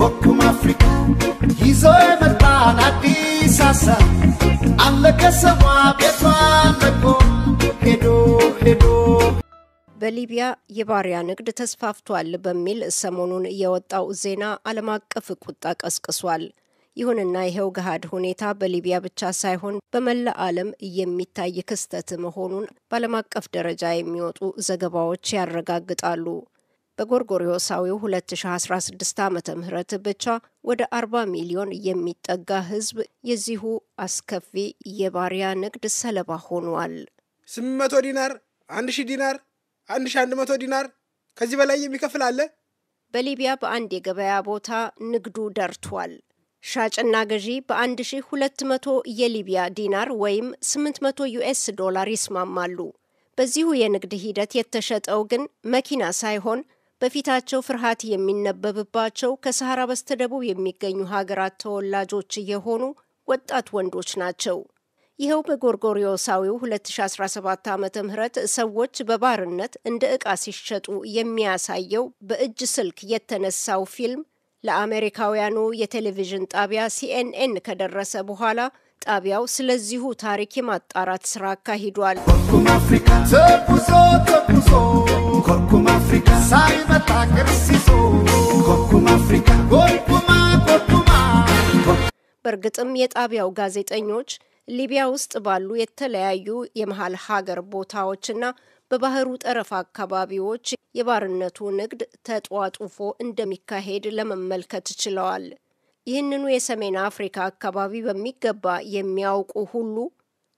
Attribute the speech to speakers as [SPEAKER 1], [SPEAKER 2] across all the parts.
[SPEAKER 1] በኩም አፍሪካ ይዘው የመጣን አዲስ ሀሳብ ቤቷን ለቆ ሄዶ ሄዶ በሊቢያ የባሪያ ንግድ ተስፋፍቷል በሚል ሰሞኑን የወጣው ዜና ዓለም አቀፍ ቁጣ ቀስቅሷል። ይሁንና ይኸው ገሃድ ሁኔታ በሊቢያ ብቻ ሳይሆን በመላ ዓለም የሚታይ ክስተት መሆኑን በዓለም አቀፍ ደረጃ የሚወጡ ዘገባዎች ያረጋግጣሉ። በጎርጎሪዮሳዊው 2016 ዓ ምህረት ብቻ ወደ 40 ሚሊዮን የሚጠጋ ህዝብ የዚሁ አስከፊ የባሪያ ንግድ ሰለባ ሆኗል።
[SPEAKER 2] 800 ዲናር፣ 1000
[SPEAKER 1] ዲናር፣ 1100 ዲናር ከዚህ በላይ የሚከፍል አለ። በሊቢያ በአንድ የገበያ ቦታ ንግዱ ደርቷል። ሻጭና ገዢ በ1200 የሊቢያ ዲናር ወይም 800 ዩኤስ ዶላር ይስማማሉ። በዚሁ የንግድ ሂደት የተሸጠው ግን መኪና ሳይሆን በፊታቸው ፍርሃት የሚነበብባቸው ከሰሐራ በስተደቡብ የሚገኙ ሀገራት ተወላጆች የሆኑ ወጣት ወንዶች ናቸው። ይኸው በጎርጎሪዮሳዊው 2017 ዓ ም ሰዎች በባርነት እንደ ዕቃ ሲሸጡ የሚያሳየው በእጅ ስልክ የተነሳው ፊልም ለአሜሪካውያኑ የቴሌቪዥን ጣቢያ ሲኤንኤን ከደረሰ በኋላ ጣቢያው ስለዚሁ ታሪክ የማጣራት ስራ አካሂዷል። ኮርኩም አፍሪካ ሳይመጣ ቅርሲሶ ኮርኩም አፍሪካ ኮርኩማ በእርግጥም የጣቢያው ጋዜጠኞች ሊቢያ ውስጥ ባሉ የተለያዩ የመሀል ሀገር ቦታዎችና በባህሩ ጠረፍ አካባቢዎች የባርነቱ ንግድ ተጧጡፎ እንደሚካሄድ ለመመልከት ችለዋል። ይህንኑ የሰሜን አፍሪካ አካባቢ በሚገባ የሚያውቁ ሁሉ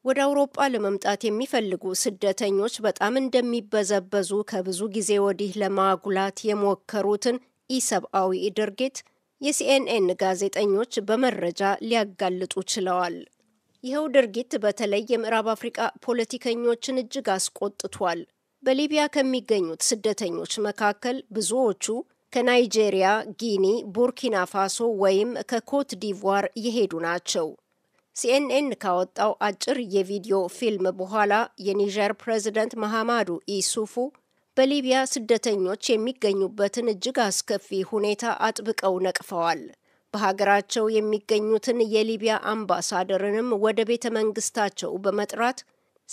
[SPEAKER 1] ወደ አውሮጳ ለመምጣት የሚፈልጉ ስደተኞች በጣም እንደሚበዘበዙ ከብዙ ጊዜ ወዲህ ለማጉላት የሞከሩትን ኢሰብአዊ ድርጊት የሲኤንኤን ጋዜጠኞች በመረጃ ሊያጋልጡ ችለዋል። ይኸው ድርጊት በተለይ የምዕራብ አፍሪቃ ፖለቲከኞችን እጅግ አስቆጥቷል። በሊቢያ ከሚገኙት ስደተኞች መካከል ብዙዎቹ ከናይጄሪያ፣ ጊኒ፣ ቡርኪና ፋሶ ወይም ከኮት ዲቯር የሄዱ ናቸው። ሲኤንኤን ካወጣው አጭር የቪዲዮ ፊልም በኋላ የኒጀር ፕሬዚደንት መሐማዱ ኢሱፉ በሊቢያ ስደተኞች የሚገኙበትን እጅግ አስከፊ ሁኔታ አጥብቀው ነቅፈዋል። በሀገራቸው የሚገኙትን የሊቢያ አምባሳደርንም ወደ ቤተ መንግስታቸው በመጥራት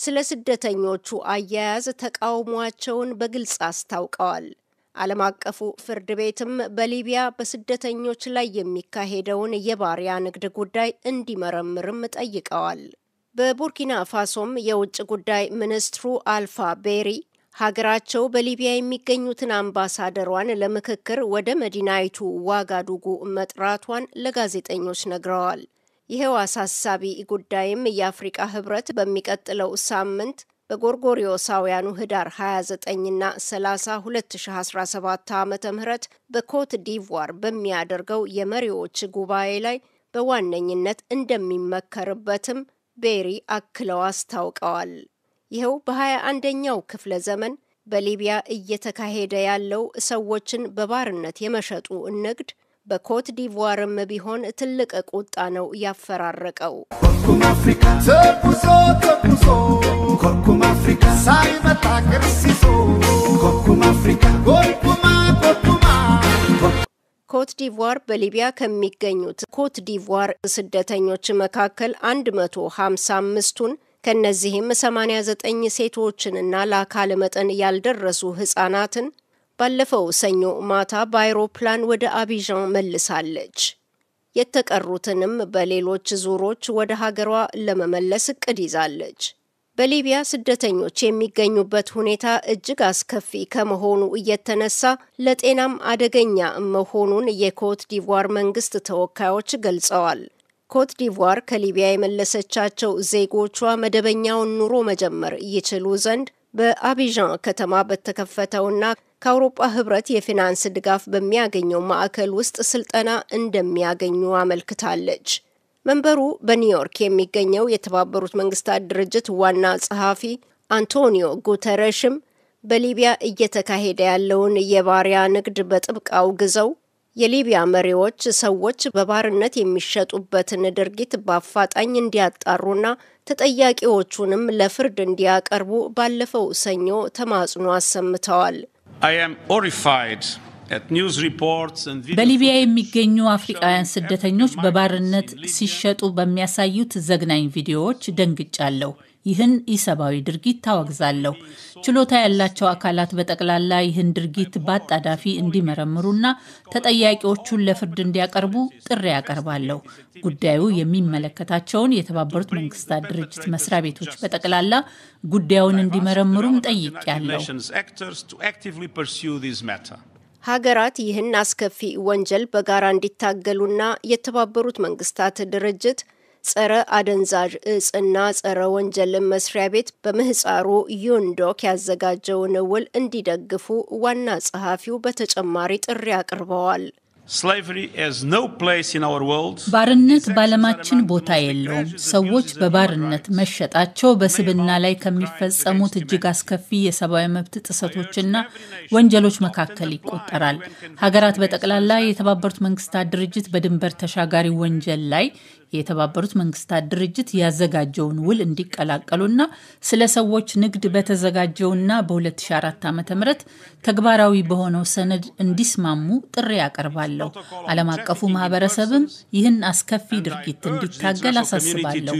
[SPEAKER 1] ስለ ስደተኞቹ አያያዝ ተቃውሟቸውን በግልጽ አስታውቀዋል። ዓለም አቀፉ ፍርድ ቤትም በሊቢያ በስደተኞች ላይ የሚካሄደውን የባሪያ ንግድ ጉዳይ እንዲመረምርም ጠይቀዋል። በቡርኪና ፋሶም የውጭ ጉዳይ ሚኒስትሩ አልፋ ቤሪ ሀገራቸው በሊቢያ የሚገኙትን አምባሳደሯን ለምክክር ወደ መዲናይቱ ዋጋዱጉ መጥራቷን ለጋዜጠኞች ነግረዋል። ይኸው አሳሳቢ ጉዳይም የአፍሪቃ ህብረት በሚቀጥለው ሳምንት በጎርጎሪዮሳውያኑ ህዳር 29ና 30 2017 ዓ ም በኮት ዲቯር በሚያደርገው የመሪዎች ጉባኤ ላይ በዋነኝነት እንደሚመከርበትም ቤሪ አክለው አስታውቀዋል። ይኸው በሀያ አንደኛው ክፍለ ዘመን በሊቢያ እየተካሄደ ያለው ሰዎችን በባርነት የመሸጡ ንግድ በኮት ዲቮርም ቢሆን ትልቅ ቁጣ ነው ያፈራረቀው። ኮት ዲቮር በሊቢያ ከሚገኙት ኮት ዲቮር ስደተኞች መካከል 155ቱን ከእነዚህም 89 ሴቶችንና ለአካለ መጠን ያልደረሱ ህጻናትን ባለፈው ሰኞ ማታ በአይሮፕላን ወደ አቢዣን መልሳለች። የተቀሩትንም በሌሎች ዙሮች ወደ ሀገሯ ለመመለስ እቅድ ይዛለች። በሊቢያ ስደተኞች የሚገኙበት ሁኔታ እጅግ አስከፊ ከመሆኑ እየተነሳ ለጤናም አደገኛ መሆኑን የኮት ዲቯር መንግስት ተወካዮች ገልጸዋል። ኮት ዲቯር ከሊቢያ የመለሰቻቸው ዜጎቿ መደበኛውን ኑሮ መጀመር ይችሉ ዘንድ በአቢዣን ከተማ በተከፈተውና ከአውሮጳ ህብረት የፊናንስ ድጋፍ በሚያገኘው ማዕከል ውስጥ ስልጠና እንደሚያገኙ አመልክታለች። መንበሩ በኒውዮርክ የሚገኘው የተባበሩት መንግስታት ድርጅት ዋና ጸሐፊ አንቶኒዮ ጉተረሽም በሊቢያ እየተካሄደ ያለውን የባሪያ ንግድ በጥብቅ አውግዘው የሊቢያ መሪዎች ሰዎች በባርነት የሚሸጡበትን ድርጊት በአፋጣኝ እንዲያጣሩና ተጠያቂዎቹንም ለፍርድ እንዲያቀርቡ ባለፈው ሰኞ ተማጽኖ አሰምተዋል። በሊቢያ
[SPEAKER 2] የሚገኙ አፍሪቃውያን ስደተኞች በባርነት ሲሸጡ በሚያሳዩት ዘግናኝ ቪዲዮዎች ደንግጫለሁ። ይህን ኢሰብአዊ ድርጊት ታወግዛለሁ። ችሎታ ያላቸው አካላት በጠቅላላ ይህን ድርጊት በአጣዳፊ እንዲመረምሩና ተጠያቂዎቹን ለፍርድ እንዲያቀርቡ ጥሪ ያቀርባለሁ። ጉዳዩ የሚመለከታቸውን የተባበሩት መንግስታት ድርጅት መስሪያ ቤቶች በጠቅላላ ጉዳዩን እንዲመረምሩም ጠይቄያለሁ። ሀገራት ይህን አስከፊ ወንጀል
[SPEAKER 1] በጋራ እንዲታገሉና የተባበሩት መንግስታት ድርጅት ጸረ አደንዛዥ እጽና ጸረ ወንጀል መስሪያ ቤት በምህፃሩ ዩንዶክ ያዘጋጀውን ውል እንዲደግፉ ዋና ጸሐፊው በተጨማሪ ጥሪ አቅርበዋል።
[SPEAKER 2] ባርነት በዓለማችን ቦታ የለውም። ሰዎች በባርነት መሸጣቸው በስብና ላይ ከሚፈጸሙት እጅግ አስከፊ የሰብአዊ መብት ጥሰቶችና ወንጀሎች መካከል ይቆጠራል። ሀገራት በጠቅላላ የተባበሩት መንግስታት ድርጅት በድንበር ተሻጋሪ ወንጀል ላይ የተባበሩት መንግስታት ድርጅት ያዘጋጀውን ውል እንዲቀላቀሉና ስለ ሰዎች ንግድ በተዘጋጀውና በ2004 ዓ ም ተግባራዊ በሆነው ሰነድ እንዲስማሙ ጥሪ ያቀርባለሁ። ዓለም አቀፉ ማህበረሰብም ይህን አስከፊ ድርጊት እንዲታገል አሳስባለሁ።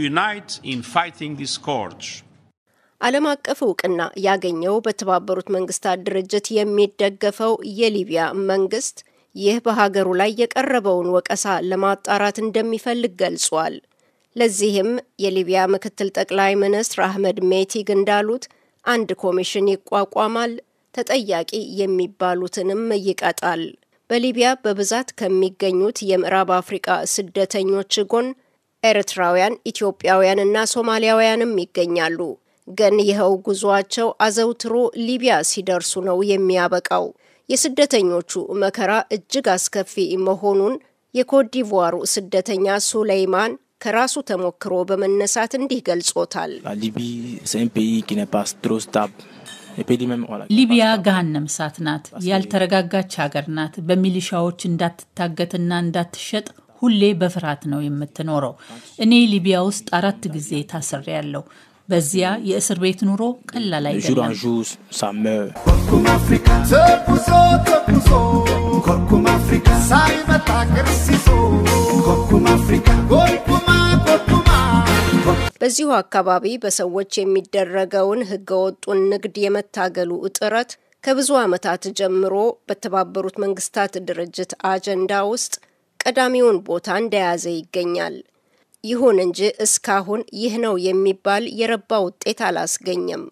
[SPEAKER 2] ዓለም አቀፍ እውቅና ያገኘው በተባበሩት
[SPEAKER 1] መንግስታት ድርጅት የሚደገፈው የሊቢያ መንግስት ይህ በሀገሩ ላይ የቀረበውን ወቀሳ ለማጣራት እንደሚፈልግ ገልጿል። ለዚህም የሊቢያ ምክትል ጠቅላይ ሚኒስትር አህመድ ሜቲግ እንዳሉት አንድ ኮሚሽን ይቋቋማል፣ ተጠያቂ የሚባሉትንም ይቀጣል። በሊቢያ በብዛት ከሚገኙት የምዕራብ አፍሪቃ ስደተኞች ጎን ኤርትራውያን፣ ኢትዮጵያውያንና ሶማሊያውያንም ይገኛሉ። ግን ይኸው ጉዟቸው አዘውትሮ ሊቢያ ሲደርሱ ነው የሚያበቃው። የስደተኞቹ መከራ እጅግ አስከፊ መሆኑን የኮትዲቯሩ ስደተኛ ሱለይማን ከራሱ ተሞክሮ በመነሳት
[SPEAKER 2] እንዲህ ገልጾታል። ሊቢያ ገሃነም እሳት ናት። ያልተረጋጋች ሀገር ናት። በሚሊሻዎች እንዳትታገትና እንዳትሸጥ ሁሌ በፍርሃት ነው የምትኖረው። እኔ ሊቢያ ውስጥ አራት ጊዜ ታስሬያለሁ። በዚያ የእስር ቤት ኑሮ ቀላል አይደለም።
[SPEAKER 1] በዚሁ አካባቢ በሰዎች የሚደረገውን ህገወጡን ንግድ የመታገሉ ጥረት ከብዙ ዓመታት ጀምሮ በተባበሩት መንግስታት ድርጅት አጀንዳ ውስጥ ቀዳሚውን ቦታ እንደያዘ ይገኛል። ይሁን እንጂ እስካሁን ይህ ነው የሚባል የረባ ውጤት አላስገኘም።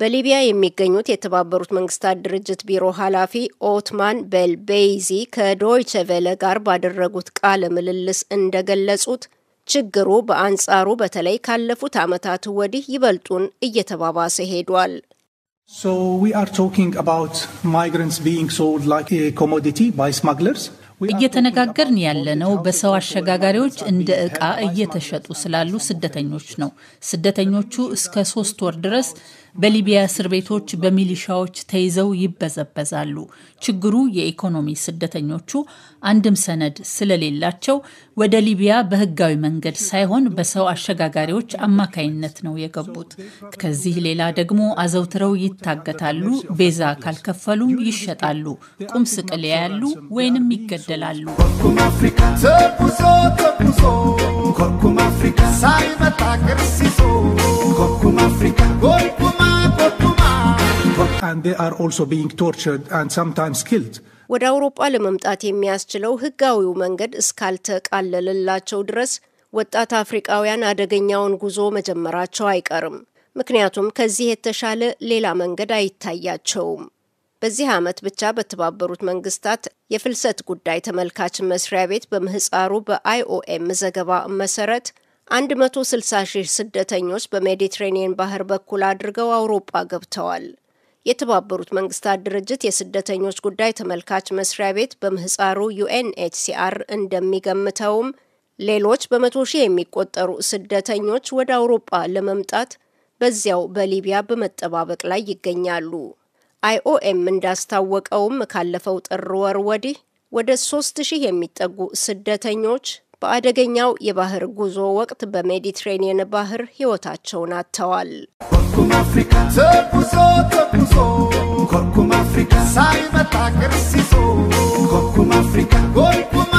[SPEAKER 1] በሊቢያ የሚገኙት የተባበሩት መንግስታት ድርጅት ቢሮ ኃላፊ ኦትማን በልቤይዚ ከዶይቸ ቬለ ጋር ባደረጉት ቃለ ምልልስ እንደገለጹት ችግሩ በአንጻሩ በተለይ ካለፉት ዓመታት ወዲህ ይበልጡን እየተባባሰ ሄዷል።
[SPEAKER 2] So we are talking about migrants being sold like a commodity by smugglers. እየተነጋገርን ያለነው በሰው አሸጋጋሪዎች እንደ ዕቃ እየተሸጡ ስላሉ ስደተኞች ነው። ስደተኞቹ እስከ ሶስት ወር ድረስ በሊቢያ እስር ቤቶች በሚሊሻዎች ተይዘው ይበዘበዛሉ። ችግሩ የኢኮኖሚ ስደተኞቹ አንድም ሰነድ ስለሌላቸው ወደ ሊቢያ በህጋዊ መንገድ ሳይሆን በሰው አሸጋጋሪዎች አማካይነት ነው የገቡት። ከዚህ ሌላ ደግሞ አዘውትረው ይታገታሉ። ቤዛ ካልከፈሉም ይሸጣሉ፣ ቁም ስቅል ያያሉ ወይንም ይገደላሉ። are also being tortured and sometimes killed.
[SPEAKER 1] ወደ አውሮጳ ለመምጣት የሚያስችለው ህጋዊው መንገድ እስካልተቃለልላቸው ድረስ ወጣት አፍሪቃውያን አደገኛውን ጉዞ መጀመራቸው አይቀርም። ምክንያቱም ከዚህ የተሻለ ሌላ መንገድ አይታያቸውም። በዚህ ዓመት ብቻ በተባበሩት መንግስታት የፍልሰት ጉዳይ ተመልካች መስሪያ ቤት በምህፃሩ በአይኦኤም ዘገባ መሰረት 160 ሺህ ስደተኞች በሜዲትሬኒየን ባህር በኩል አድርገው አውሮጳ ገብተዋል። የተባበሩት መንግስታት ድርጅት የስደተኞች ጉዳይ ተመልካች መስሪያ ቤት በምህፃሩ ዩኤንኤችሲአር እንደሚገምተውም ሌሎች በመቶ ሺህ የሚቆጠሩ ስደተኞች ወደ አውሮጳ ለመምጣት በዚያው በሊቢያ በመጠባበቅ ላይ ይገኛሉ። አይኦኤም እንዳስታወቀውም ካለፈው ጥር ወር ወዲህ ወደ ሶስት ሺህ የሚጠጉ ስደተኞች በአደገኛው የባህር ጉዞ ወቅት በሜዲትሬኒየን ባህር ሕይወታቸውን አጥተዋል።
[SPEAKER 2] ሳይመጣ ቅርሲሶ አፍሪካ ጎልኩማ